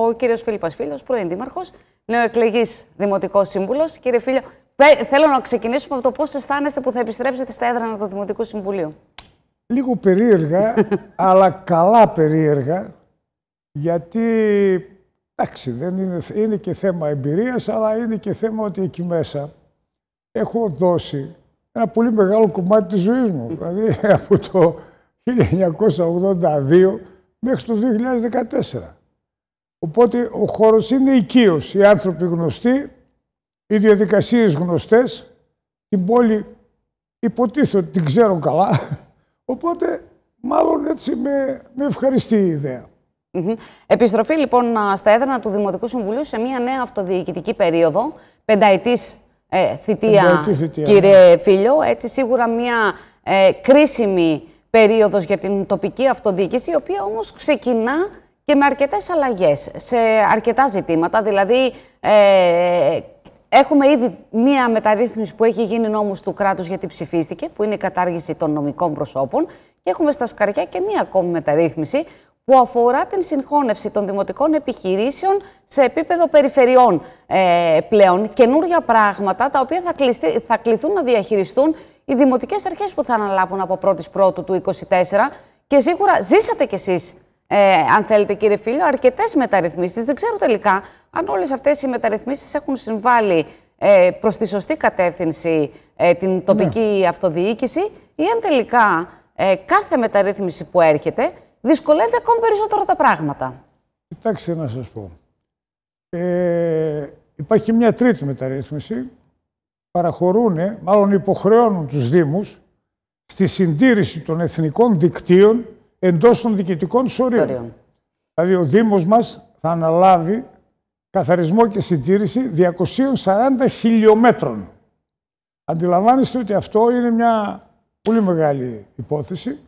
Ο κύριος Φίλιππα Φίλο, πρώην δήμαρχος, νεοεκλεγής δημοτικός σύμβουλος. Κύριε Φίλιο, θέλω να ξεκινήσουμε από το πώς αισθάνεστε που θα επιστρέψετε στα έδρανα του Δημοτικού Συμβουλίου. Λίγο περίεργα, αλλά καλά περίεργα, γιατί εντάξει, δεν είναι, είναι και θέμα εμπειρίας, αλλά είναι και θέμα ότι εκεί μέσα έχω δώσει ένα πολύ μεγάλο κομμάτι της ζωής μου. δηλαδή από το 1982 μέχρι το 2014. Οπότε ο χώρος είναι οικείος, οι άνθρωποι γνωστοί, οι διαδικασίες γνωστές, την πόλη υποτίθεται ότι την ξέρω καλά, οπότε μάλλον έτσι με, με ευχαριστεί η ιδέα. Επιστροφή λοιπόν στα έδρανα του Δημοτικού Συμβουλίου σε μια νέα αυτοδιοικητική περίοδο, πενταετής ε, θητεία, Πενταετή θητεία, κύριε ναι. Φίλιο, έτσι σίγουρα μια ε, κρίσιμη περίοδος για την τοπική αυτοδιοίκηση, η οποία όμως ξεκινά και με αρκετές αλλαγές σε αρκετά ζητήματα. Δηλαδή, ε, έχουμε ήδη μία μεταρρύθμιση που έχει γίνει νόμος του κράτους γιατί ψηφίστηκε, που είναι η κατάργηση των νομικών προσώπων. Και έχουμε στα σκαριά και μία ακόμη μεταρρύθμιση που αφορά την συγχώνευση των δημοτικών επιχειρήσεων σε επίπεδο περιφερειών ε, πλέον. Καινούργια πράγματα τα οποία θα, θα κληθούν να διαχειριστούν οι δημοτικές αρχές που θα αναλάβουν από 1η Πρώτου του 2024. Και σίγουρα ζήσατε κι εσείς ε, αν θέλετε κύριε Φίλιο, αρκετές μεταρρυθμίσεις. Δεν ξέρω τελικά αν όλες αυτές οι μεταρρυθμίσεις έχουν συμβάλει ε, προς τη σωστή κατεύθυνση ε, την τοπική ναι. αυτοδιοίκηση ή αν τελικά ε, κάθε μεταρρύθμιση που έρχεται δυσκολεύει ακόμη περισσότερο τα πράγματα. Κοιτάξτε να σας πω. Ε, υπάρχει μια τρίτη μεταρρύθμιση. Παραχωρούν, μάλλον υποχρεώνουν τους Δήμους στη συντήρηση των εθνικών δικτύων Εντός των διοικητικών σωρίων. Δηλαδή ο δήμος μας θα αναλάβει καθαρισμό και συντήρηση 240 χιλιόμετρων. Αντιλαμβάνεστε ότι αυτό είναι μια πολύ μεγάλη υπόθεση.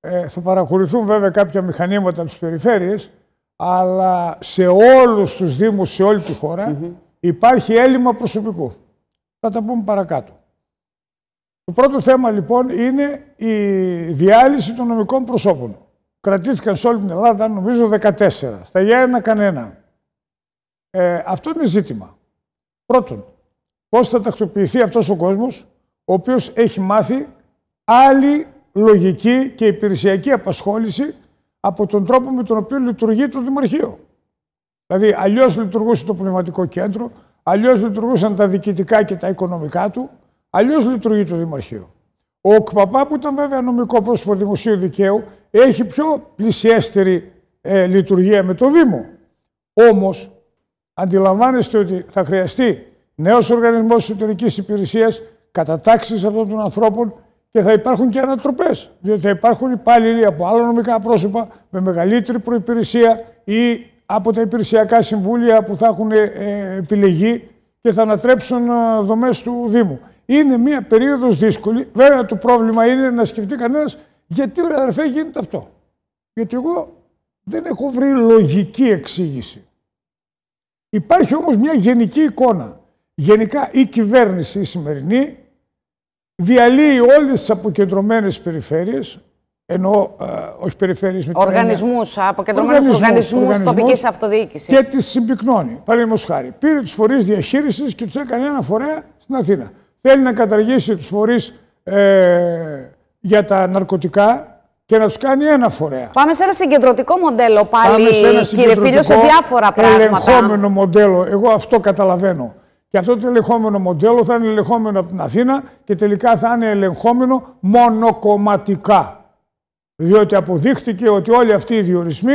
Ε, θα παρακολουθούν βέβαια κάποια μηχανήματα από τις περιφέρειες, αλλά σε όλους τους Δήμους, σε όλη τη χώρα, υπάρχει έλλειμμα προσωπικού. Θα τα πούμε παρακάτω. Το πρώτο θέμα λοιπόν είναι η διάλυση των νομικών προσώπων. Κρατήθηκαν σε όλη την Ελλάδα, νομίζω, 14. Στα Γιάννα κανένα. Ε, αυτό είναι ζήτημα. Πρώτον, πώς θα τακτοποιηθεί αυτός ο κόσμος, ο οποίος έχει μάθει άλλη λογική και υπηρεσιακή απασχόληση από τον τρόπο με τον οποίο λειτουργεί το Δημορχείο. Δηλαδή, αλλιώς λειτουργούσε το πνευματικό κέντρο, αλλιώς λειτουργούσαν τα διοικητικά και τα οικονομικά του, Αλλιώς λειτουργεί το Δημαρχείο. Ο ΟΚΠΑΠΑ, που ήταν βέβαια νομικό πρόσωπο δημοσίου δικαίου, έχει πιο πλησιέστερη ε, λειτουργία με το Δήμο. Όμως, αντιλαμβάνεστε ότι θα χρειαστεί νέος οργανισμός εσωτερικής υπηρεσίας, κατατάξει αυτών των ανθρώπων και θα υπάρχουν και ανατροπές. Διότι θα υπάρχουν υπάλληλοι από άλλα νομικά πρόσωπα με μεγαλύτερη προπηρεσία ή από τα υπηρεσιακά συμβούλια που θα έχουν ε, επιλεγεί και θα ανατρέψουν ε, δομές του Δήμου. Είναι μια περίοδος δύσκολη. Βέβαια το πρόβλημα είναι να σκεφτεί κανένας γιατί ο αδερφέ γίνεται αυτό. Γιατί εγώ δεν έχω βρει λογική εξήγηση. Υπάρχει όμως μια γενική εικόνα. Γενικά η κυβέρνηση η σημερινή διαλύει όλες τις αποκεντρωμένες περιφέρειες, ενώ ε, όχι περιφέρειες με Οργανισμούς, έννοια, αποκεντρωμένους οργανισμούς, τοπικής αυτοδιοίκησης. Και τις συμπυκνώνει. Παραδείγματος χάρη, πήρε τους φορείς διαχείρισης και τους έκανε ένα φορέα στην Αθήνα θέλει να καταργήσει τους φορείς ε, για τα ναρκωτικά και να τους κάνει ένα φορέα. Πάμε σε ένα συγκεντρωτικό μοντέλο πάλι, Πάμε σε ένα κύριε Φίλιο, σε διάφορα πράγματα. ελεγχόμενο μοντέλο. Εγώ αυτό καταλαβαίνω. Και αυτό το ελεγχόμενο μοντέλο θα είναι ελεγχόμενο από την Αθήνα και τελικά θα είναι ελεγχόμενο μονοκομματικά. Διότι αποδείχτηκε ότι όλοι αυτοί οι διορισμοί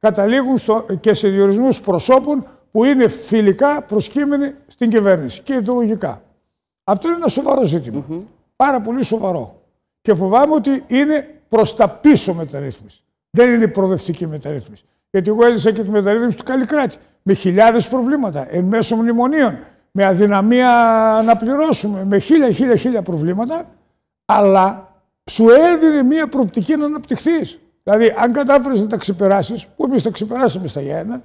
καταλήγουν στο, και σε διορισμούς προσώπων που είναι φιλικά προσκύμενοι στην κυβέρνηση και ιδεολογικά. Αυτό είναι ένα σοβαρό ζήτημα. Πάρα πολύ σοβαρό. Και φοβάμαι ότι είναι προς τα πίσω μεταρρύθμιση. Δεν είναι προοδευτική μεταρρύθμιση. Γιατί εγώ έζησα και τη μεταρρύθμιση του Καλλικράτη με χιλιάδες προβλήματα εν μέσω μνημονίων, με αδυναμία να πληρώσουμε, με χίλια, χίλια, χίλια προβλήματα. Αλλά σου έδινε μία προοπτική να αναπτυχθείς. Δηλαδή, αν κατάφερες να τα ξεπεράσεις, που εμείς τα ξεπεράσαμε στα Γιάννα,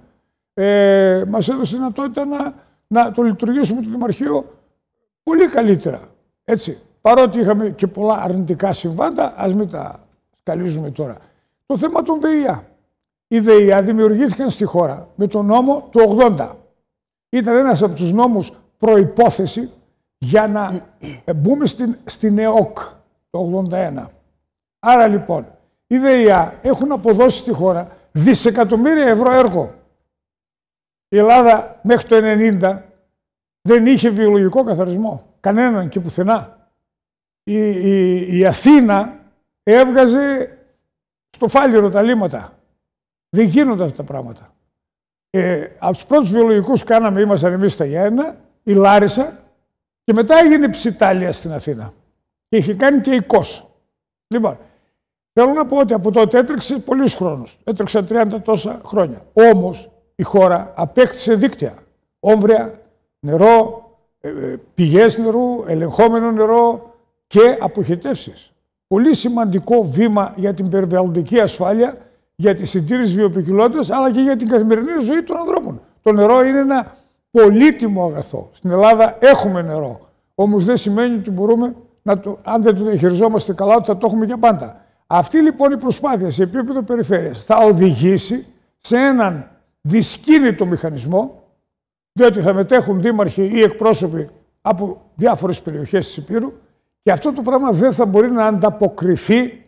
ε, μας έδωσε δυνατότητα να, να το λειτουργήσουμε το Δημαρχείο πολύ καλύτερα. Έτσι. Παρότι είχαμε και πολλά αρνητικά συμβάντα, ας μην τα σκαλίζουμε τώρα. Το θέμα των ΔΕΙΑ. Οι ΔΕΙΑ δημιουργήθηκαν στη χώρα με τον νόμο του 80. Ήταν ένας από τους νόμους προϋπόθεση για να μπούμε στην, στην ΕΟΚ το 81. Άρα λοιπόν, οι ΔΕΙΑ έχουν αποδώσει στη χώρα δισεκατομμύρια ευρώ έργο. Η Ελλάδα μέχρι το δεν είχε βιολογικό καθαρισμό. Κανέναν και πουθενά. Η, η, Αθήνα έβγαζε στο φάλιρο τα λίμματα. Δεν γίνονται αυτά τα πράγματα. Ε, από τους πρώτους βιολογικούς κάναμε, ήμασταν εμείς στα Γιάννα, η Λάρισα και μετά έγινε ψιτάλια στην Αθήνα. Και είχε κάνει και η Λοιπόν, θέλω να πω ότι από τότε έτρεξε πολλούς χρόνους, Έτρεξαν 30 τόσα χρόνια. Όμως η χώρα απέκτησε δίκτυα. Όμβρια, νερό, ε, ε, πηγές νερού, ελεγχόμενο νερό και αποχετεύσεις. Πολύ σημαντικό βήμα για την περιβαλλοντική ασφάλεια, για τη συντήρηση βιοποικιλότητας, αλλά και για την καθημερινή ζωή των ανθρώπων. Το νερό είναι ένα πολύτιμο αγαθό. Στην Ελλάδα έχουμε νερό, όμως δεν σημαίνει ότι μπορούμε, να το, αν δεν το διαχειριζόμαστε καλά, ότι θα το έχουμε για πάντα. Αυτή λοιπόν η προσπάθεια σε επίπεδο περιφέρειας θα οδηγήσει σε έναν δυσκίνητο μηχανισμό διότι θα μετέχουν δήμαρχοι ή εκπρόσωποι από διάφορες περιοχές της Υπήρου και αυτό το πράγμα δεν θα μπορεί να ανταποκριθεί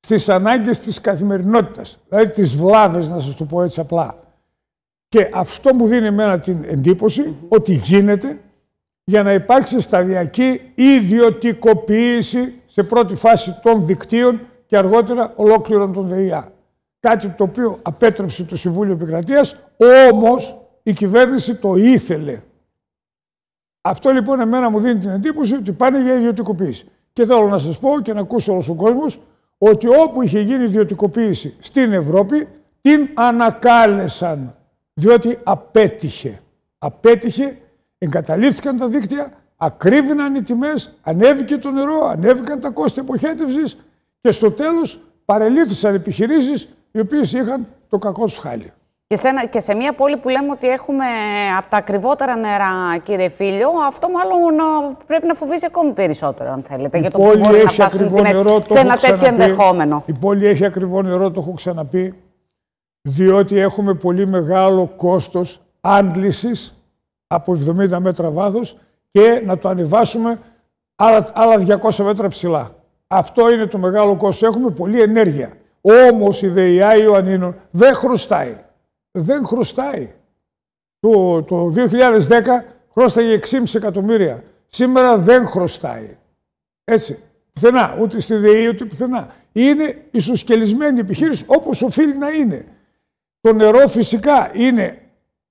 στις ανάγκες της καθημερινότητας, δηλαδή τις βλάβες, να σας το πω έτσι απλά. Και αυτό μου δίνει εμένα την εντύπωση ότι γίνεται για να υπάρξει σταδιακή ιδιωτικοποίηση σε πρώτη φάση των δικτύων και αργότερα ολόκληρων των ΔΕΙΑ. Κάτι το οποίο απέτρεψε το Συμβούλιο Επικρατείας, όμως η κυβέρνηση το ήθελε. Αυτό λοιπόν εμένα μου δίνει την εντύπωση ότι πάνε για ιδιωτικοποίηση. Και θέλω να σας πω και να ακούσω όλος ο κόσμος ότι όπου είχε γίνει ιδιωτικοποίηση στην Ευρώπη την ανακάλεσαν διότι απέτυχε. Απέτυχε, εγκαταλείφθηκαν τα δίκτυα, ακρίβηναν οι τιμές, ανέβηκε το νερό, ανέβηκαν τα κόστη αποχέτευσης και στο τέλος παρελήφθησαν επιχειρήσεις οι οποίες είχαν το κακό τους και σε, και σε μια πόλη που λέμε ότι έχουμε από τα ακριβότερα νερά, κύριε Φίλιο, αυτό μάλλον πρέπει να φοβίζει ακόμη περισσότερο, αν θέλετε, η για το πόλη έχει να φτάσουν νερό, σε ένα τέτοιο ενδεχόμενο. Η πόλη έχει ακριβό νερό, το έχω ξαναπεί, διότι έχουμε πολύ μεγάλο κόστος άντλησης από 70 μέτρα βάθος και να το ανεβάσουμε άλλα, άλλα 200 μέτρα ψηλά. Αυτό είναι το μεγάλο κόστος. Έχουμε πολλή ενέργεια. Όμως η ΔΕΙΑ Ιωαννίνων δεν χρωστάει δεν χρωστάει. Το, το 2010 χρωστάγε 6,5 εκατομμύρια. Σήμερα δεν χρωστάει. Έτσι. Πουθενά. Ούτε στη ΔΕΗ, ούτε πουθενά. Είναι ισοσκελισμένη επιχείρηση όπως οφείλει να είναι. Το νερό φυσικά είναι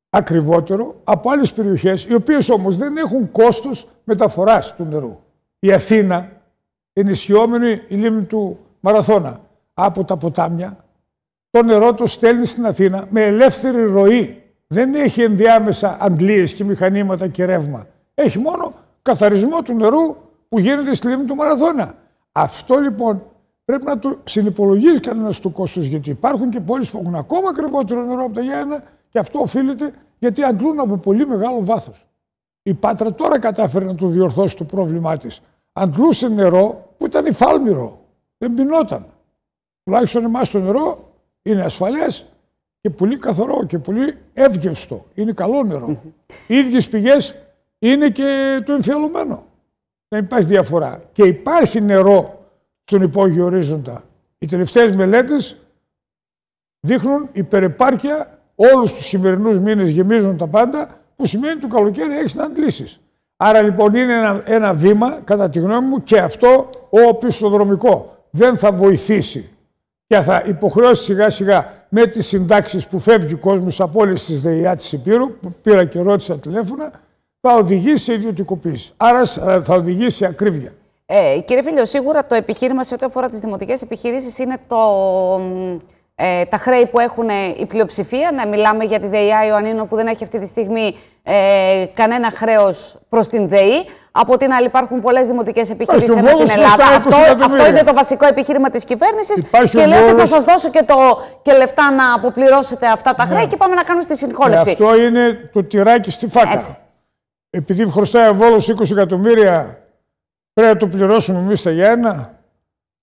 ακριβότερο από άλλες περιοχές, οι οποίες όμως δεν έχουν κόστος μεταφοράς του νερού. Η Αθήνα, ενισχυόμενη η λίμνη του Μαραθώνα, από τα ποτάμια, το νερό το στέλνει στην Αθήνα με ελεύθερη ροή. Δεν έχει ενδιάμεσα αντλίες και μηχανήματα και ρεύμα. Έχει μόνο καθαρισμό του νερού που γίνεται στη λίμνη του Μαραθώνα. Αυτό λοιπόν πρέπει να το συνυπολογίζει κανένας του κόστο, γιατί υπάρχουν και πόλεις που έχουν ακόμα ακριβότερο νερό από τα Γιάννα και αυτό οφείλεται γιατί αντλούν από πολύ μεγάλο βάθος. Η Πάτρα τώρα κατάφερε να του διορθώσει το πρόβλημά της. Αντλούσε νερό που ήταν υφάλμηρο, δεν πεινόταν. Τουλάχιστον εμάς το νερό είναι ασφαλές και πολύ καθαρό και πολύ εύγευστο. Είναι καλό Οι ίδιες πηγές είναι και το εμφιαλωμένο. Δεν υπάρχει διαφορά. Και υπάρχει νερό στον υπόγειο ορίζοντα. Οι τελευταίες μελέτες δείχνουν υπερεπάρκεια όλους τους σημερινούς μήνες γεμίζουν τα πάντα που σημαίνει το καλοκαίρι έχει να αντλήσεις. Άρα λοιπόν είναι ένα, ένα βήμα κατά τη γνώμη μου και αυτό ο οπισθοδρομικό δεν θα βοηθήσει και θα υποχρεώσει σιγά σιγά με τις συντάξεις που φεύγει ο κόσμος από όλες τις ΔΕΙΑ της Υπήρου, που πήρα και ρώτησα τηλέφωνα, θα οδηγήσει σε ιδιωτικοποίηση. Άρα ε, θα οδηγήσει σε ακρίβεια. Ε, κύριε Φίλιο, σίγουρα το επιχείρημα σε ό,τι αφορά τις δημοτικές επιχειρήσεις είναι το, ε, τα χρέη που έχουν ε, η πλειοψηφία. Να μιλάμε για τη ΔΕΙΑ Ιωαννίνο που δεν έχει αυτή τη στιγμή ε, κανένα χρέος προς την ΔΕΗ. Από την άλλη, υπάρχουν πολλές δημοτικές επιχειρήσεις εδώ στην Ελλάδα. Αυτό, αυτό είναι το βασικό επιχείρημα της κυβέρνησης. Και λέει ότι θα σας δώσω και, το, και λεφτά να αποπληρώσετε αυτά τα ναι. και πάμε να κάνουμε στη συγχώνευση. Ε, αυτό είναι το τυράκι στη φάκα. Έτσι. Επειδή χρωστάει ο Βόλος 20 εκατομμύρια, πρέπει να το πληρώσουμε εμείς τα Γιάννα.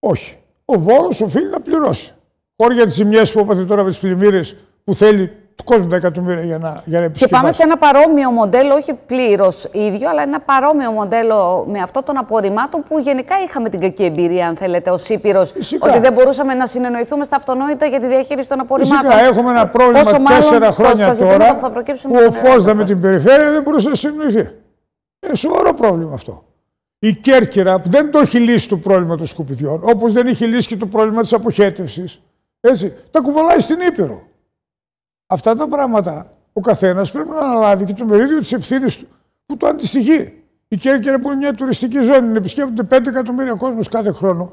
Όχι. Ο Βόλος οφείλει να πληρώσει. Όχι για τις ζημιές που είπατε τώρα με τις πλημμύρες που θέλει του κόσμου τα εκατομμύρια για να, για να Και πάμε σε ένα παρόμοιο μοντέλο, όχι πλήρως ίδιο, αλλά ένα παρόμοιο μοντέλο με αυτό των απορριμμάτων που γενικά είχαμε την κακή εμπειρία, αν θέλετε, ως Ήπειρος. Ότι δεν μπορούσαμε να συνεννοηθούμε στα αυτονόητα για τη διαχείριση των απορριμμάτων. Φυσικά έχουμε ένα πρόβλημα Πόσο τέσσερα χρόνια τώρα που, θα που ο Φόσδα με την περιφέρεια δεν μπορούσε να συνεννοηθεί. Είναι σοβαρό πρόβλημα αυτό. Η Κέρκυρα δεν το έχει λύσει το πρόβλημα των σκουπιδιών, όπως δεν έχει λύσει και το πρόβλημα της αποχέτευσης. Έτσι, τα κουβαλάει στην Ήπειρο. Αυτά τα πράγματα ο καθένας πρέπει να αναλάβει και το μερίδιο της ευθύνης του που το αντιστοιχεί. Η Κέρκυρα που είναι μια τουριστική ζώνη, επισκέπτονται 5 εκατομμύρια κόσμος κάθε χρόνο,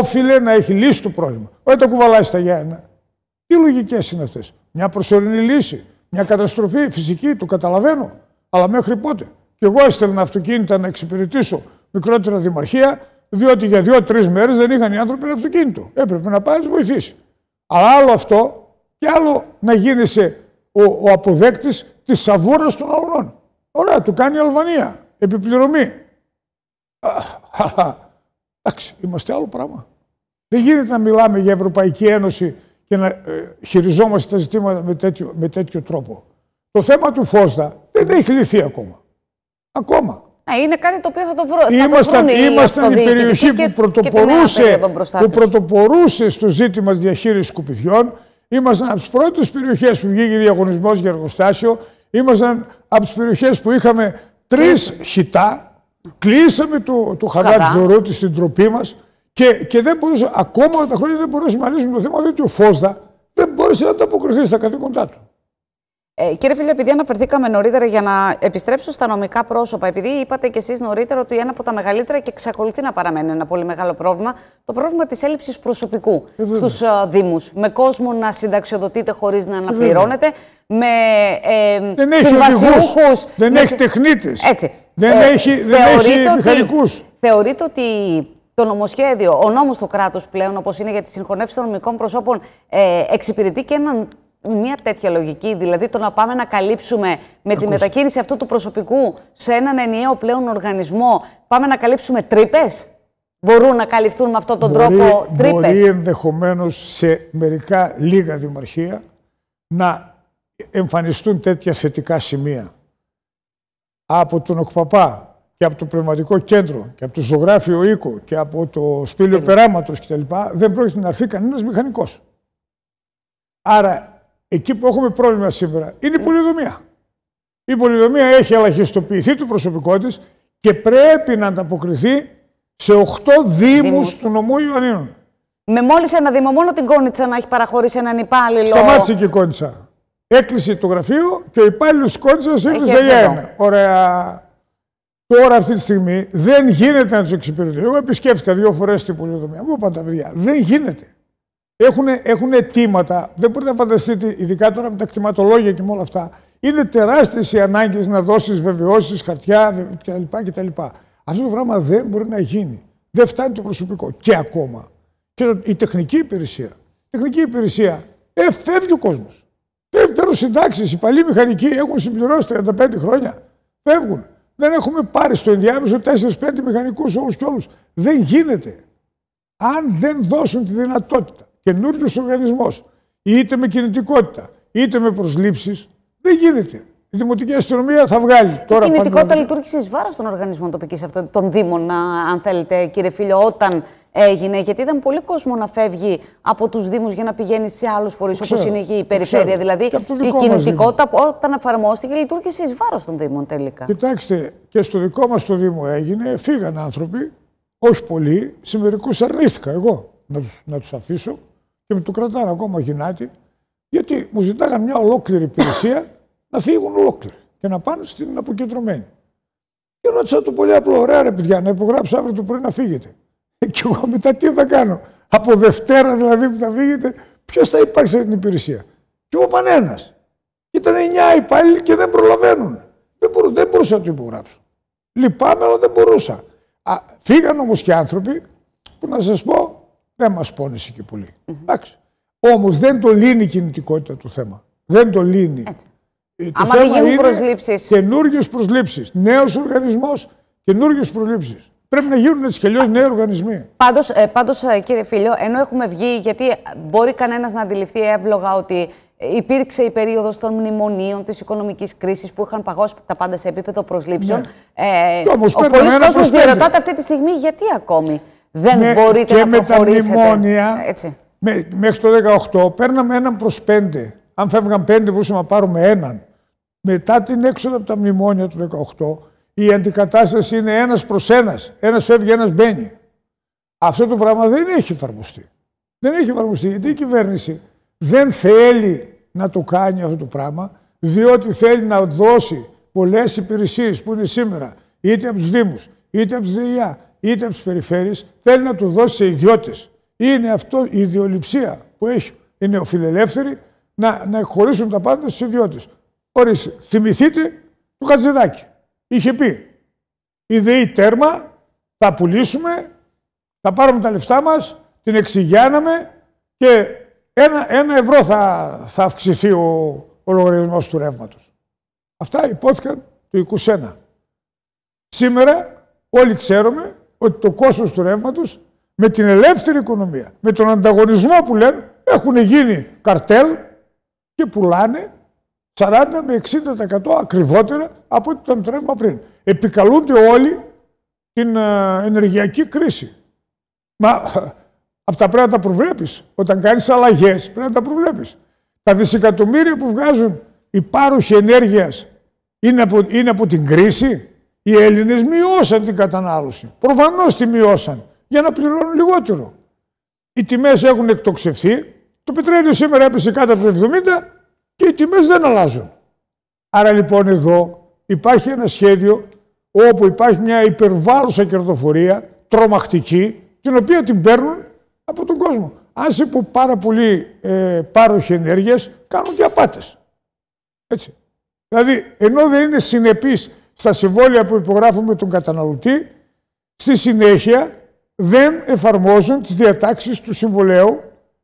όφιλε να έχει λύσει το πρόβλημα. Όχι τα κουβαλάει στα Γιάννα. Τι λογικές είναι αυτές. Μια προσωρινή λύση, μια καταστροφή φυσική, το καταλαβαίνω. Αλλά μέχρι πότε. Κι εγώ έστελνα αυτοκίνητα να εξυπηρετήσω μικρότερα δημαρχία, διότι για δύο-τρει μέρες δεν είχαν οι άνθρωποι ένα αυτοκίνητο. Έπρεπε να πάει να βοηθήσει. Αλλά άλλο αυτό και άλλο να γίνεσαι ο, ο αποδέκτης της σαβούρας των αγωνών. Ωραία, του κάνει η Αλβανία. Επιπληρωμή. Εντάξει, είμαστε άλλο πράγμα. Δεν γίνεται να μιλάμε για Ευρωπαϊκή Ένωση και να ε, χειριζόμαστε τα ζητήματα με τέτοιο, με τέτοιο τρόπο. Το θέμα του Φώστα δεν έχει λυθεί ακόμα. Ακόμα. είναι κάτι το οποίο θα το βρω. Ήμασταν, ήμασταν η περιοχή που, πρωτοπορούσε, που πρωτοπορούσε στο ζήτημα διαχείρισης σκουπιδιών Ήμασταν από τις πρώτες περιοχές που βγήκε διαγωνισμός για εργοστάσιο. Ήμασταν από τις περιοχές που είχαμε τρεις χιτά. Κλείσαμε το, το τη Δωρότη στην τροπή μας. Και, και δεν μπορούσε, ακόμα τα χρόνια δεν μπορούσαμε να λύσουμε το θέμα, διότι ο Φόσδα δεν μπόρεσε να ανταποκριθεί στα καθήκοντά του. Ε, κύριε Φίλιο, επειδή αναφερθήκαμε νωρίτερα για να επιστρέψω στα νομικά πρόσωπα, επειδή είπατε κι εσείς νωρίτερα ότι ένα από τα μεγαλύτερα και εξακολουθεί να παραμένει ένα πολύ μεγάλο πρόβλημα, το πρόβλημα της έλλειψης προσωπικού ε, στου Δήμους. Με κόσμο να συνταξιοδοτείται χωρίς να αναπληρώνεται, ε, με ε, δεν Δεν έχει τεχνίτε. Έτσι. Δεν ε, έχει, δεν έχει μηχανικούς. Θεωρείτε ότι το νομοσχέδιο, ο νόμος του κράτους πλέον, όπως είναι για τη συγχωνεύση των νομικών προσώπων, ε, εξυπηρετεί και έναν μια τέτοια λογική, δηλαδή το να πάμε να καλύψουμε με τη μετακίνηση αυτού του προσωπικού σε έναν ενιαίο πλέον οργανισμό, πάμε να καλύψουμε τρύπες. Μπορούν να καλυφθούν με αυτόν τον τρόπο τρύπες. Μπορεί ενδεχομένως σε μερικά λίγα δημαρχεία να εμφανιστούν τέτοια θετικά σημεία. Από τον ΟΚΠΑΠΑ και από το Πνευματικό Κέντρο και από το Ζωγράφιο Οίκο και από το Σπήλιο Περάματος κτλ. δεν πρόκειται να έρθει κανένας μηχανικός. Άρα εκεί που έχουμε πρόβλημα σήμερα είναι η πολυδομία. Η πολυδομία έχει αλαχιστοποιηθεί το προσωπικό τη και πρέπει να ανταποκριθεί σε 8 δήμου του νομού Ιωαννίνων. Με μόλις ένα δήμο, μόνο την Κόνιτσα να έχει παραχωρήσει έναν υπάλληλο. Σταμάτησε και η Κόνιτσα. Έκλεισε το γραφείο και ο υπάλληλος της Κόνιτσα ήρθε για ένα. Ωραία. Τώρα αυτή τη στιγμή δεν γίνεται να τους εξυπηρετεί. Εγώ επισκέφθηκα δύο φορές την πολυδομία. Μου είπαν τα παιδιά, δεν γίνεται. Έχουν, έχουν αιτήματα. Δεν μπορείτε να φανταστείτε, ειδικά τώρα με τα κτηματολόγια και με όλα αυτά. Είναι τεράστιες οι ανάγκες να δώσεις βεβαιώσεις, χαρτιά κτλ. Αυτό το πράγμα δεν μπορεί να γίνει. Δεν φτάνει το προσωπικό. Και ακόμα. Και η τεχνική υπηρεσία. Η τεχνική υπηρεσία. Ε, φεύγει ο κόσμος. Παίρνουν συντάξεις. Οι παλιοί μηχανικοί έχουν συμπληρώσει 35 χρόνια. Φεύγουν. Δεν έχουμε πάρει στο ενδιάμεσο 4-5 μηχανικούς όλους και όλους. Δεν γίνεται. Αν δεν δώσουν τη δυνατότητα καινούριο οργανισμός, είτε με κινητικότητα, είτε με προσλήψεις, δεν γίνεται. Η δημοτική αστυνομία θα βγάλει. Η κινητικότητα λειτουργήσε εις βάρος των οργανισμών τοπικής των Δήμων, αν θέλετε, κύριε Φίλιο, όταν έγινε. Γιατί είδαμε πολύ κόσμο να φεύγει από τους Δήμους για να πηγαίνει σε άλλους φορείς, όπως είναι η περιφέρεια. Δηλαδή, η κινητικότητα όταν εφαρμόστηκε λειτουργήσε εις βάρος των Δήμων τελικά. Κοιτάξτε, και στο δικό μας το Δήμο έγινε, φύγαν άνθρωποι, όχι πολλοί, σε μερικούς αρνήθηκα εγώ να τους αφήσω και με το κρατάνε ακόμα γυνάτη, γιατί μου ζητάγαν μια ολόκληρη υπηρεσία να φύγουν ολόκληρη και να πάνε στην αποκεντρωμένη. Και ρώτησα του πολύ απλό, ωραία ρε παιδιά, να υπογράψω αύριο το πρωί να φύγετε. Ε, και εγώ μετά τι θα κάνω. Από Δευτέρα δηλαδή που θα φύγετε, ποιος θα υπάρξει αυτή την υπηρεσία. Και εγώ πανένας. Ήταν 9 υπάλληλοι και δεν προλαβαίνουν. Δεν, μπορούσα, δεν μπορούσα να το υπογράψω. Λυπάμαι, αλλά δεν μπορούσα. Α, φύγαν όμως και άνθρωποι που να σας πω δεν μας πόνισε και πολύ. Mm-hmm. Εντάξει. Όμως δεν το λύνει η κινητικότητα το θέμα. Δεν το λύνει. Έτσι. Ε, το Άμα θέμα δεν γίνουν προσλήψεις. Καινούργιες προσλήψεις. Νέος οργανισμός, καινούργιες προσλήψεις. Πρέπει να γίνουν έτσι κι αλλιώς νέοι οργανισμοί. Πάντως, πάντως, ε, ε, κύριε Φίλιο, ενώ έχουμε βγει, γιατί μπορεί κανένας να αντιληφθεί εύλογα ότι υπήρξε η περίοδος των μνημονίων, της οικονομικής κρίσης που είχαν παγώσει τα πάντα σε επίπεδο προσλήψεων. Ναι. Ε, ο κόσμο διαρωτάται αυτή τη στιγμή γιατί ακόμη δεν με, μπορείτε και να με προχωρήσετε. τα μνημόνια, Έτσι. Με, μέχρι το 18 παίρναμε έναν προς πέντε. Αν φεύγαν πέντε μπορούσαμε να πάρουμε έναν. Μετά την έξοδο από τα μνημόνια του 18, η αντικατάσταση είναι ένας προς ένας. Ένας φεύγει, ένας μπαίνει. Αυτό το πράγμα δεν έχει εφαρμοστεί. Δεν έχει εφαρμοστεί γιατί η κυβέρνηση δεν θέλει να το κάνει αυτό το πράγμα, διότι θέλει να δώσει πολλές υπηρεσίες που είναι σήμερα, είτε από τους Δήμους, είτε από τη ΔΕΙΑ, είτε από τις περιφέρειες, θέλει να τους δώσει σε ιδιώτες. Είναι αυτό η ιδιοληψία που έχει. Είναι νεοφιλελεύθεροι να, να χωρίσουν τα πάντα στους ιδιώτες. Ορίστε, θυμηθείτε το Χατζηδάκη. Είχε πει: Η τέρμα, θα πουλήσουμε, θα πάρουμε τα λεφτά μας, την εξηγιάναμε και ένα, ένα ευρώ θα, θα αυξηθεί ο, ο λογαριασμός του ρεύματος. Αυτά υπόθηκαν το 21. Σήμερα όλοι ξέρουμε ότι το κόστος του ρεύματος με την ελεύθερη οικονομία, με τον ανταγωνισμό που λένε, έχουν γίνει καρτέλ και πουλάνε 40 με 60% ακριβότερα από ό,τι ήταν το ρεύμα πριν. Επικαλούνται όλοι την ε, ενεργειακή κρίση. Μα αυτά πρέπει να τα προβλέπεις. Όταν κάνεις αλλαγές πρέπει να τα προβλέπεις. Τα δισεκατομμύρια που βγάζουν οι πάροχοι ενέργειας είναι είναι από την κρίση. Οι Έλληνες μειώσαν την κατανάλωση. Προφανώς τη μειώσαν για να πληρώνουν λιγότερο. Οι τιμές έχουν εκτοξευθεί. Το πετρέλαιο σήμερα έπεσε κάτω από το 70 και οι τιμές δεν αλλάζουν. Άρα λοιπόν εδώ υπάρχει ένα σχέδιο όπου υπάρχει μια υπερβάλλουσα κερδοφορία, τρομακτική, την οποία την παίρνουν από τον κόσμο. Αν σε που πάρα πολλοί ε, πάροχοι ενέργειες κάνουν και απάτες. Έτσι. Δηλαδή, ενώ δεν είναι συνεπής στα συμβόλαια που υπογράφουμε τον καταναλωτή, στη συνέχεια δεν εφαρμόζουν τις διατάξεις του συμβολέου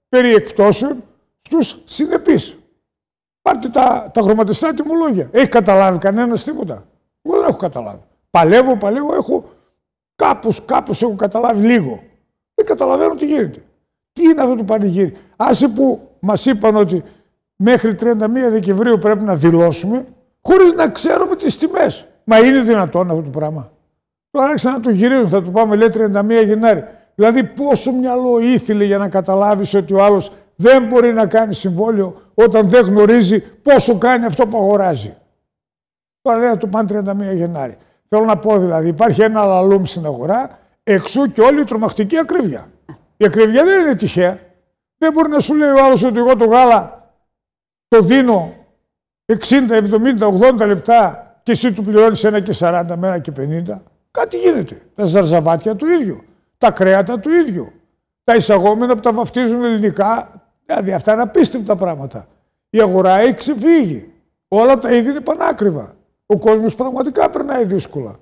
περί εκπτώσεων στους συνεπείς. Πάρτε τα, τα χρωματιστά τιμολόγια. Έχει καταλάβει κανένας τίποτα. Εγώ δεν έχω καταλάβει. Παλεύω, παλεύω, έχω κάπως, κάπως έχω καταλάβει λίγο. Δεν καταλαβαίνω τι γίνεται. Τι είναι αυτό το πανηγύρι. Άσε που μας είπαν ότι μέχρι 31 Δεκεμβρίου πρέπει να δηλώσουμε, χωρίς να ξέρουμε τις τιμές. Μα είναι δυνατόν αυτό το πράγμα. Τώρα άρχισαν να το γυρίζουν, θα του πάμε λέει 31 Γενάρη. Δηλαδή πόσο μυαλό ήθελε για να καταλάβεις ότι ο άλλος δεν μπορεί να κάνει συμβόλαιο όταν δεν γνωρίζει πόσο κάνει αυτό που αγοράζει. Τώρα λέει να του πάνε 31 Γενάρη. Θέλω να πω δηλαδή, υπάρχει ένα λαλούμ στην αγορά, εξού και όλη η τρομακτική ακρίβεια. Η ακρίβεια δεν είναι τυχαία. Δεν μπορεί να σου λέει ο άλλος ότι εγώ το γάλα το δίνω 60, 70, 80 λεπτά και εσύ του πληρώνεις ένα και 40 με ένα και 50, κάτι γίνεται. Τα ζαρζαβάτια του ίδιου. Τα κρέατα του ίδιου. Τα εισαγόμενα που τα βαφτίζουν ελληνικά. Δηλαδή αυτά είναι απίστευτα πράγματα. Η αγορά έχει ξεφύγει. Όλα τα είδη είναι πανάκριβα. Ο κόσμος πραγματικά περνάει δύσκολα.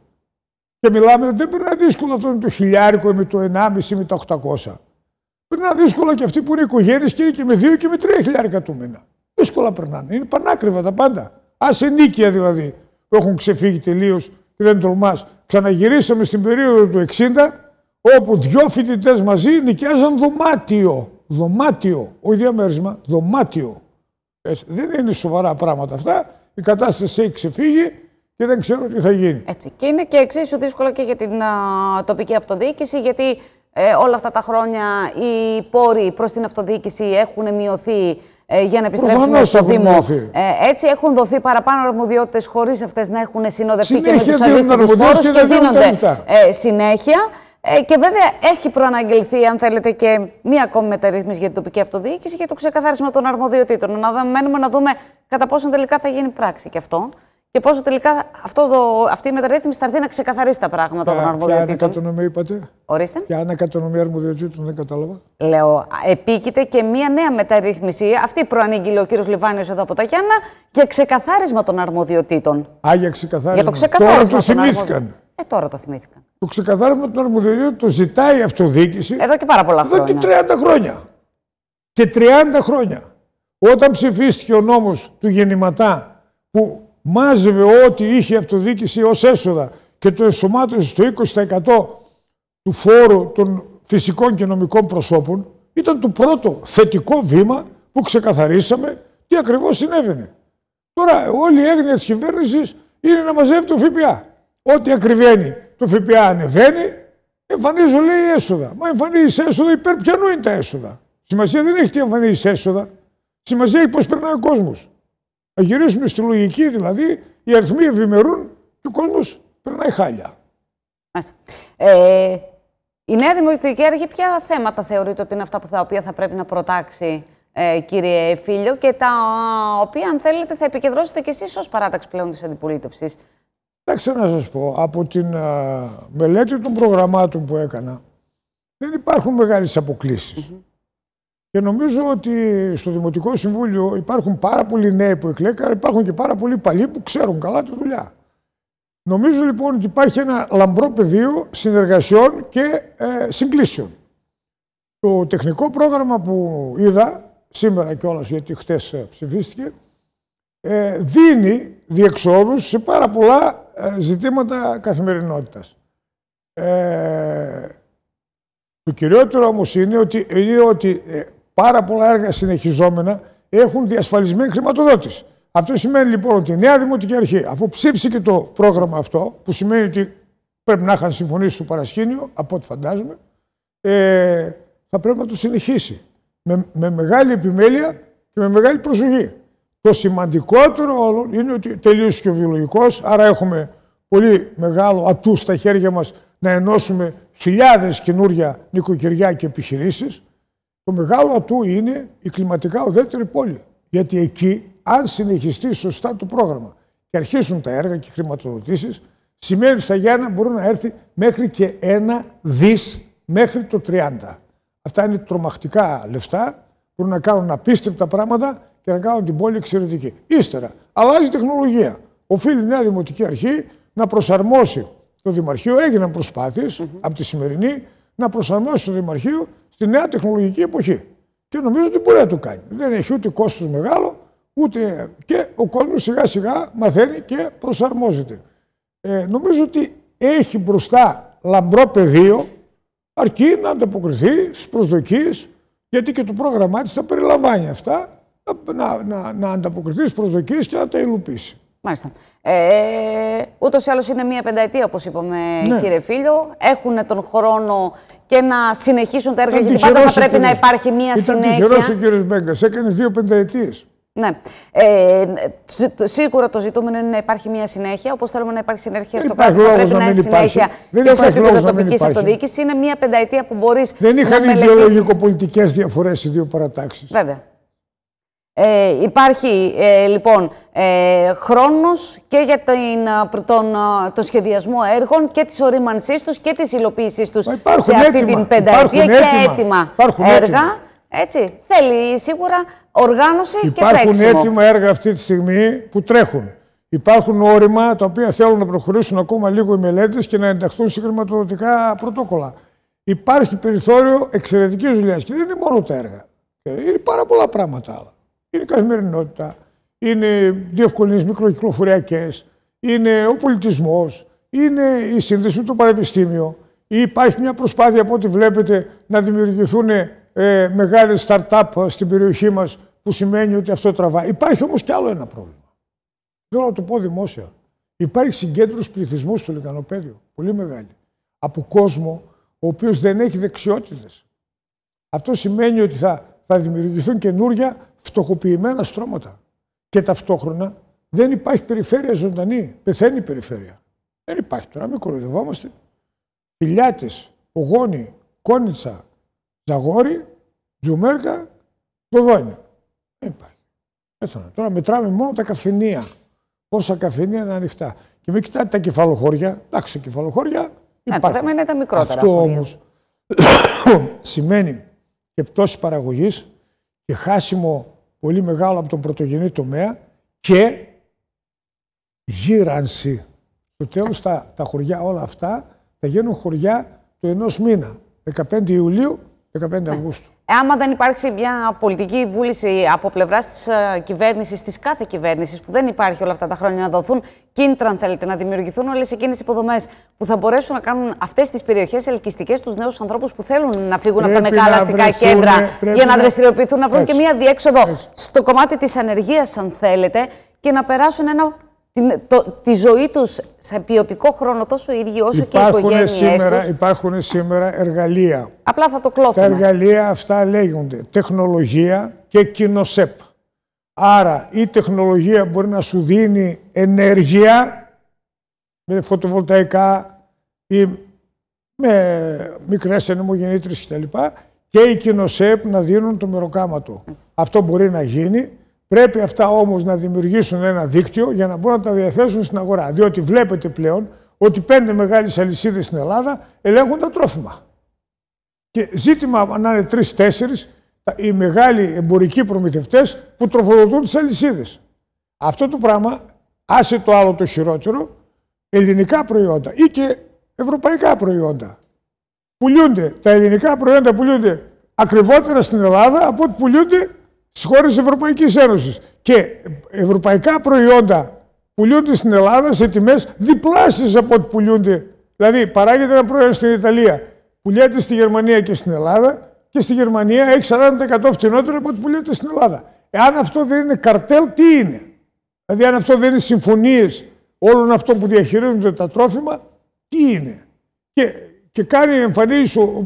Και μιλάμε ότι δεν περνάει δύσκολα αυτό με το χιλιάρικο ή με το 1,5 ή με τα 800. Περνάει δύσκολα και αυτοί που είναι οικογένειες και είναι και με 2 και με 3 χιλιάρικα του μήνα. Δύσκολα περνάνε. Είναι πανάκριβα τα πάντα. Α ενίκεια δηλαδή που έχουν ξεφύγει τελείως και δεν τρομάς. Ξαναγυρίσαμε στην περίοδο του 60, όπου δυο φοιτητές μαζί νοικιάζαν δωμάτιο. Δωμάτιο, όχι διαμέρισμα, δωμάτιο. Δεν είναι σοβαρά πράγματα αυτά. Η κατάσταση έχει ξεφύγει και δεν ξέρω τι θα γίνει. Έτσι. Και είναι και εξίσου δύσκολο και για την τοπική αυτοδιοίκηση, γιατί ε, όλα αυτά τα χρόνια οι πόροι προς την αυτοδιοίκηση έχουν μειωθεί ε, για να επιστρέψουμε στο Δήμο. Ε, έτσι έχουν δοθεί παραπάνω αρμοδιότητες χωρίς αυτές να έχουν συνοδευτεί και με του αντίστοιχου πόρους και, δίνονται ε, συνέχεια. Ε, και βέβαια έχει προαναγγελθεί, αν θέλετε, και μία ακόμη μεταρρύθμιση για την τοπική αυτοδιοίκηση για το ξεκαθάρισμα των αρμοδιοτήτων. Να μένουμε να δούμε κατά πόσο τελικά θα γίνει πράξη και αυτό και πόσο τελικά αυτό το, αυτή η μεταρρύθμιση θα έρθει να ξεκαθαρίσει τα πράγματα των αρμοδιοτήτων. Ποια ανακατονομία είπατε. Ορίστε. Ποια ανακατονομία αρμοδιοτήτων, δεν κατάλαβα. Λέω, επίκειται και μία νέα μεταρρύθμιση. Αυτή προανήγγειλε ο κύριος Λιβάνιος εδώ από τα Γιάννα για ξεκαθάρισμα των αρμοδιοτήτων. Α, για ξεκαθάρισμα. Για το ξεκαθάρισμα τώρα το θυμήθηκαν. Ε, τώρα το θυμήθηκαν. Το ξεκαθάρισμα των αρμοδιοτήτων το ζητάει η αυτοδιοίκηση. Εδώ και πάρα πολλά χρόνια. Εδώ και 30 χρόνια. Και 30 χρόνια. Όταν ψηφίστηκε ο νόμος του Γεννηματά που μάζευε ό,τι είχε αυτοδίκηση ω ως έσοδα και το εσωμάτωσε στο 20% του φόρου των φυσικών και νομικών προσώπων, ήταν το πρώτο θετικό βήμα που ξεκαθαρίσαμε τι ακριβώς συνέβαινε. Τώρα όλη η έγνοια της κυβέρνησης είναι να μαζεύει το ΦΠΑ. Ό,τι ακριβένει το ΦΠΑ ανεβαίνει, εμφανίζω λέει έσοδα. Μα εμφανίζεις έσοδα υπέρ ποιανού είναι τα έσοδα. Σημασία δεν έχει τι εμφανίζεις έσοδα. Σημασία έχει πώς περνάει ο κόσμος. Να γυρίσουμε στη λογική, δηλαδή οι αριθμοί ευημερούν και ο κόσμος περνάει χάλια. Ε, η Νέα Δημοκρατική Αρχή ποια θέματα θεωρείτε ότι είναι αυτά που θα, οποία θα πρέπει να προτάξει, ε, κύριε Φίλιο, και τα οποία, αν θέλετε, θα επικεντρώσετε κι εσείς ως παράταξη πλέον της αντιπολίτευσης. Κοιτάξτε να σας πω, από την μελέτη των προγραμμάτων που έκανα, δεν υπάρχουν μεγάλες αποκλήσεις. Και νομίζω ότι στο Δημοτικό Συμβούλιο υπάρχουν πάρα πολλοί νέοι που εκλέκαν, υπάρχουν και πάρα πολλοί παλιοί που ξέρουν καλά τη δουλειά. Νομίζω λοιπόν ότι υπάρχει ένα λαμπρό πεδίο συνεργασιών και ε, συγκλήσεων. Το τεχνικό πρόγραμμα που είδα σήμερα κιόλας, γιατί χτες ε, ψηφίστηκε, ε, δίνει διεξόδους σε πάρα πολλά ε, ζητήματα καθημερινότητας. Ε, το κυριότερο όμως είναι ότι, είναι ότι ε, πάρα πολλά έργα συνεχιζόμενα έχουν διασφαλισμένη χρηματοδότηση. Αυτό σημαίνει λοιπόν ότι η νέα Δημοτική Αρχή, αφού ψήφισε και το πρόγραμμα αυτό, που σημαίνει ότι πρέπει να είχαν συμφωνήσει στο παρασκήνιο, από ό,τι φαντάζομαι, ε, θα πρέπει να το συνεχίσει. Με, με μεγάλη επιμέλεια και με μεγάλη προσοχή. Το σημαντικότερο όλων είναι ότι τελείωσε και ο βιολογικός, άρα έχουμε πολύ μεγάλο ατού στα χέρια μας να ενώσουμε χιλιάδες καινούργια νοικοκυριά και επιχειρήσεις. Το μεγάλο ατού είναι η κλιματικά οδέτερη πόλη. Γιατί εκεί, αν συνεχιστεί σωστά το πρόγραμμα και αρχίσουν τα έργα και χρηματοδοτήσεις, σημαίνει ότι στα Γιάννα μπορεί να έρθει μέχρι και ένα δις μέχρι το 30. Αυτά είναι τρομακτικά λεφτά που να κάνουν απίστευτα πράγματα και να κάνουν την πόλη εξαιρετική. Ύστερα, αλλάζει η τεχνολογία. Οφείλει η Νέα Δημοτική Αρχή να προσαρμόσει το Δημαρχείο. Έγιναν προσπάθειες mm -hmm. από τη σημερινή να προσαρμόσει το Δημαρχείο στη νέα τεχνολογική εποχή. Και νομίζω ότι μπορεί να το κάνει. Δεν έχει ούτε κόστος μεγάλο, ούτε. και ο κόσμος σιγά σιγά μαθαίνει και προσαρμόζεται. Ε, νομίζω ότι έχει μπροστά λαμπρό πεδίο, αρκεί να ανταποκριθεί στις προσδοκίες, γιατί και το πρόγραμμά της τα περιλαμβάνει αυτά, να, να, να ανταποκριθεί στις προσδοκίες και να τα υλοποιήσει. Μάλιστα. Ε, Ούτως ή άλλως είναι μία πενταετία, όπως είπαμε, ναι. κύριε Φίλιο. Έχουν τον χρόνο και να συνεχίσουν τα έργα, γιατί πάντα θα πρέπει να υπάρχει μία συνέχεια. Ήταν τυχερός ο κύριος Μπέγκας. Έκανε δύο πενταετίες. Ναι. Ε, σίγουρα το ζητούμενο είναι να υπάρχει μια συνέχεια, όπως θέλουμε να υπάρχει συνέχεια στο κράτο. Θα πρέπει να, να έχει συνέχεια δεν και σε επίπεδο τοπική αυτοδιοίκησης. Είναι μια πενταετία που μπορείς Δεν ειχαν ιδεολογικοπολιτικές διαφορές οι δύο παρατάξεις. Βέβαια. Ε, υπάρχει ε, λοιπόν ε, χρόνος και για την, ε, τον, ε, σχεδιασμό έργων και της ορίμανσής τους και της υλοποίησής τους σε αυτή την πενταετία και έτοιμα, έργα. Έτσι, θέλει σίγουρα οργάνωση υπάρχουν και τρέξιμο. Υπάρχουν έτοιμα έργα αυτή τη στιγμή που τρέχουν. Υπάρχουν όρημα τα οποία θέλουν να προχωρήσουν ακόμα λίγο οι μελέτες και να ενταχθούν σε χρηματοδοτικά πρωτόκολλα. Υπάρχει περιθώριο εξαιρετικής δουλειάς και δεν είναι μόνο τα έργα. Είναι πάρα πολλά πράγματα άλλα είναι η καθημερινότητα, είναι διευκολύνσεις μικροκυκλοφοριακές, είναι ο πολιτισμός, είναι η σύνδεση με το πανεπιστήμιο. Υπάρχει μια προσπάθεια από ό,τι βλέπετε να δημιουργηθούν ε, μεγαλες startup στην περιοχή μας που σημαίνει ότι αυτό τραβά. Υπάρχει όμως κι άλλο ένα πρόβλημα. Θέλω να το πω δημόσια. Υπάρχει συγκέντρωση πληθυσμού στο λιγανοπέδιο, πολύ μεγάλη, από κόσμο ο οποίος δεν έχει δεξιότητες. Αυτό σημαίνει ότι θα, θα δημιουργηθούν καινούρια φτωχοποιημένα στρώματα. Και ταυτόχρονα δεν υπάρχει περιφέρεια ζωντανή. Πεθαίνει η περιφέρεια. Δεν υπάρχει τώρα, μην κοροϊδευόμαστε. Πηλιάτε, Ογόνη, Κόνιτσα, ζαγόρι Τζουμέρκα, Δοδόνη. Δεν υπάρχει. τώρα μετράμε μόνο τα καφενεία. Πόσα καφενεία είναι ανοιχτά. Και μην κοιτάτε τα κεφαλοχώρια. Εντάξει, τα κεφαλοχώρια ναι, υπάρχουν. είναι τα μικρότερα. Αυτό όμως σημαίνει και πτώση παραγωγής και χάσιμο πολύ μεγάλο από τον πρωτογενή τομέα και γύρανση. Στο τέλος τα, τα χωριά όλα αυτά θα γίνουν χωριά του ενός μήνα, 15 Ιουλίου, 15 ναι. Αυγούστου άμα δεν υπάρξει μια πολιτική βούληση από πλευράς της ε, κυβέρνησης, της κάθε κυβέρνησης, που δεν υπάρχει όλα αυτά τα χρόνια να δοθούν κίνητρα, αν θέλετε, να δημιουργηθούν όλες εκείνε οι υποδομές που θα μπορέσουν να κάνουν αυτές τις περιοχές ελκυστικές στους νέους ανθρώπους που θέλουν να φύγουν από τα μεγάλα αστικά κέντρα για να, δραστηριοποιηθούν, να βρουν και μια διέξοδο στο κομμάτι της ανεργίας, αν θέλετε, και να περάσουν ένα τη ζωή τους σε ποιοτικό χρόνο τόσο ίδιοι όσο υπάρχουν και οι σήμερα, Υπάρχουν σήμερα εργαλεία. Απλά θα το κλώθουμε. Τα εργαλεία αυτά λέγονται τεχνολογία και κοινοσέπ. Άρα η τεχνολογία μπορεί να σου δίνει ενέργεια με φωτοβολταϊκά ή με μικρές ανεμογεννήτρες κτλ. Και, και οι κοινοσέπ να δίνουν το μεροκάμα του. Αυτό μπορεί να γίνει Πρέπει αυτά όμως να δημιουργήσουν ένα δίκτυο για να μπορούν να τα διαθέσουν στην αγορά. Διότι βλέπετε πλέον ότι πέντε μεγάλες αλυσίδες στην Ελλάδα ελέγχουν τα τρόφιμα. Και ζήτημα να είναι τρει-τέσσερι οι μεγάλοι εμπορικοί προμηθευτές που τροφοδοτούν τις αλυσίδες. Αυτό το πράγμα, άσε το άλλο το χειρότερο, ελληνικά προϊόντα ή και ευρωπαϊκά προϊόντα. Πουλούνται, τα ελληνικά προϊόντα πουλούνται ακριβότερα στην Ελλάδα από ό,τι πουλούνται στις χώρες της Ευρωπαϊκής Ένωσης. Και ευρωπαϊκά προϊόντα πουλούνται στην Ελλάδα σε τιμές διπλάσεις από ό,τι πουλούνται. Δηλαδή, παράγεται ένα προϊόν στην Ιταλία, πουλιάται στη Γερμανία και στην Ελλάδα και στη Γερμανία έχει 40% φτηνότερο από ό,τι πουλιάται στην Ελλάδα. Εάν αυτό δεν είναι καρτέλ, τι είναι. Δηλαδή, αν αυτό δεν είναι συμφωνίες όλων αυτών που διαχειρίζονται τα τρόφιμα, τι είναι. Και, και κάνει εμφανίσεις ο, ο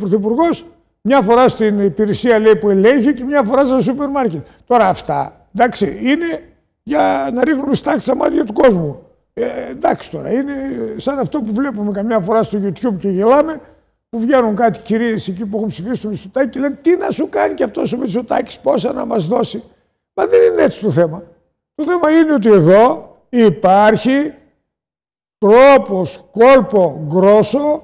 μια φορά στην υπηρεσία λέει που ελέγχει και μια φορά στα σούπερ μάρκετ. Τώρα αυτά, εντάξει, είναι για να ρίχνουμε στάξη στα μάτια του κόσμου. Ε, εντάξει τώρα, είναι σαν αυτό που βλέπουμε καμιά φορά στο YouTube και γελάμε, που βγαίνουν κάτι κυρίες εκεί που έχουν ψηφίσει τον Μητσοτάκη και λένε Τι να σου κάνει και αυτός ο Μισουτάκι, πόσα να μας δώσει. Μα δεν είναι έτσι το θέμα. Το θέμα είναι ότι εδώ υπάρχει τρόπος, κόλπο, γκρόσο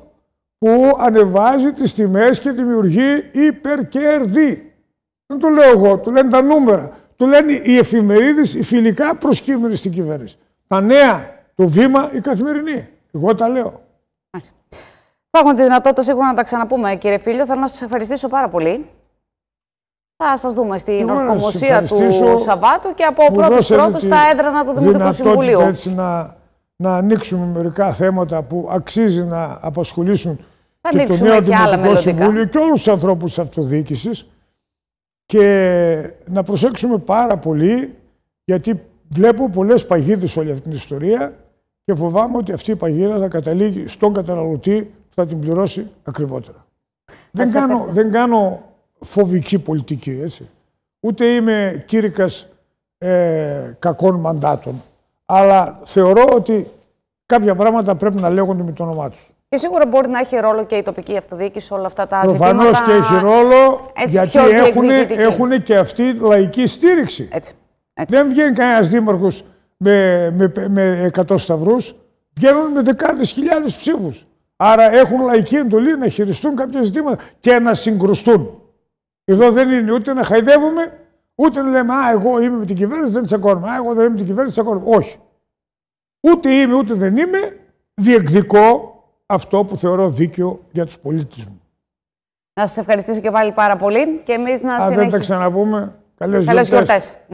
που ανεβάζει τις τιμές και δημιουργεί υπερκέρδη. Δεν το λέω εγώ, το λένε τα νούμερα. Το λένε οι εφημερίδες, οι φιλικά προσκύμενοι στην κυβέρνηση. Τα νέα, το βήμα, η καθημερινή. Εγώ τα λέω. Θα έχουμε τη δυνατότητα σίγουρα να τα ξαναπούμε, κύριε Φίλιο. Θέλω να σα ευχαριστήσω πάρα πολύ. Θα σας δούμε στην ορκομοσία του Σαββάτου και από πρώτου πρώτους στα έδρανα του Δημοτικού Συμβουλίου. Έτσι να, να ανοίξουμε μερικά θέματα που αξίζει να απασχολήσουν και το νέο και Δημοτικό Συμβούλιο και όλους τους ανθρώπους της αυτοδιοίκησης και να προσέξουμε πάρα πολύ γιατί βλέπω πολλές παγίδες όλη αυτή την ιστορία και φοβάμαι ότι αυτή η παγίδα θα καταλήγει στον καταναλωτή που θα την πληρώσει ακριβότερα. Δεν κάνω, φοβική πολιτική, έτσι. Ούτε είμαι κήρυκας ε, κακών μαντάτων. Αλλά θεωρώ ότι κάποια πράγματα πρέπει να λέγονται με το όνομά τους. Και σίγουρα μπορεί να έχει ρόλο και η τοπική αυτοδιοίκηση όλα αυτά τα ζητήματα. Προφανώς και έχει ρόλο, γιατί έχουν, και αυτή λαϊκή στήριξη. Έτσι, έτσι. Δεν βγαίνει κανένας δήμαρχος με, με, με 100 σταυρούς. Βγαίνουν με δεκάδες χιλιάδες ψήφους. Άρα έχουν λαϊκή εντολή να χειριστούν κάποια ζητήματα και να συγκρουστούν. Εδώ δεν είναι ούτε να χαϊδεύουμε, ούτε να λέμε Α, εγώ είμαι με την κυβέρνηση, δεν τσακώνουμε. Α, εγώ δεν είμαι με την κυβέρνηση, τσακώνουμε. Όχι. Ούτε είμαι, ούτε δεν είμαι. Διεκδικώ αυτό που θεωρώ δίκαιο για τους πολίτες μου. Να σας ευχαριστήσω και πάλι πάρα πολύ και εμείς να συνεχίσουμε. Αν δεν τα ξαναπούμε, καλές, καλές γιορτές.